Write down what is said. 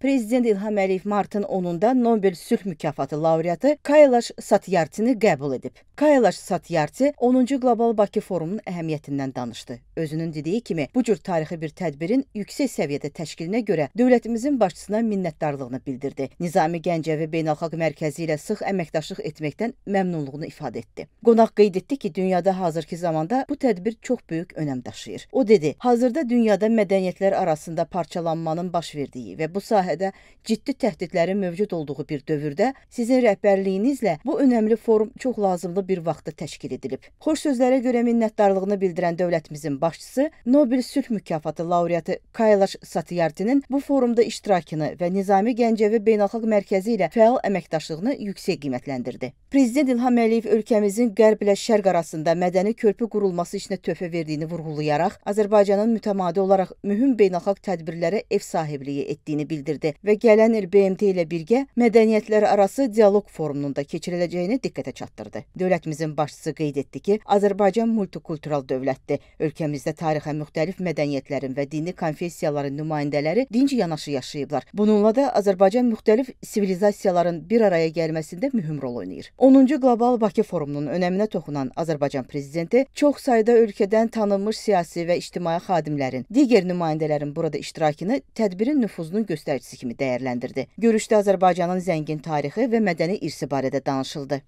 Prezident İlham Əliyev martın 10-da Nobel sülh mükafatı laureatı Kailash Satyartini qəbul edib. Kailash Satyarti 10-cu Qlobal Bakı forumunun əhəmiyyətindən danışdı. Özünün dediyi kimi, bu cür tarixi bir tədbirin yüksək səviyyədə təşkilinə görə dövlətimizin başçısına minnətdarlığını bildirdi. Nizami Gəncəvi Beynəlxalq Mərkəzi ilə sıx əməkdaşlıq etməkdən məmnunluğunu ifadə etdi. Qonaq qeyd etdi ki, dünyada hazırki zamanda bu tədbir çox böyük önəm daşıyır. O dedi: "Hazırda dünyada mədəniyyətlər arasında parçalanmanın baş verdiyi və bu sahə sahədə ciddi təhdidlərin mövcud olduğu bir dövrdə sizin rəhbərliyinizlə bu önəmli forum çox lazımlı bir vaxtda təşkil edilib. Xoş sözlərə görə minnətdarlığını bildirən dövlətimizin başçısı Nobel sülh mükafatı laureatı Kailash Satyartinin bu forumda iştirakını və Nizami Gəncəvi Beynəlxalq Mərkəzi ilə fəal əməkdaşlığını yüksək qiymətləndirdi. Prezident İlham Əliyev ölkəmizin qərb ilə şərq arasında mədəni körpü qurulması işinə töhfə verdiyini vurğulayaraq Azərbaycanın mütəmadi olaraq mühüm beynəlxalq tədbirlərə ev sahibliyi etdiyini bildirdi bildirdi və gələn il BMT ilə birgə mədəniyyətlər arası dialoq forumunun da keçiriləcəyini diqqətə çatdırdı. Dövlətimizin başçısı qeyd etdi ki, Azərbaycan multikultural dövlətdir. Ölkəmizdə tarixə müxtəlif mədəniyyətlərin və dini konfessiyaların nümayəndələri dinc yanaşı yaşayıblar. Bununla da Azərbaycan müxtəlif sivilizasiyaların bir araya gəlməsində mühüm rol oynayır. 10-cu Qlobal Bakı forumunun önəminə toxunan Azərbaycan prezidenti çox sayda ölkədən tanınmış siyasi və ictimai xadimlərin, digər nümayəndələrin burada iştirakını tədbirin nüfuzunun göstəricisi elçisi kimi dəyərləndirdi. Görüşdə Azərbaycanın zəngin tarixi və mədəni irsi barədə danışıldı.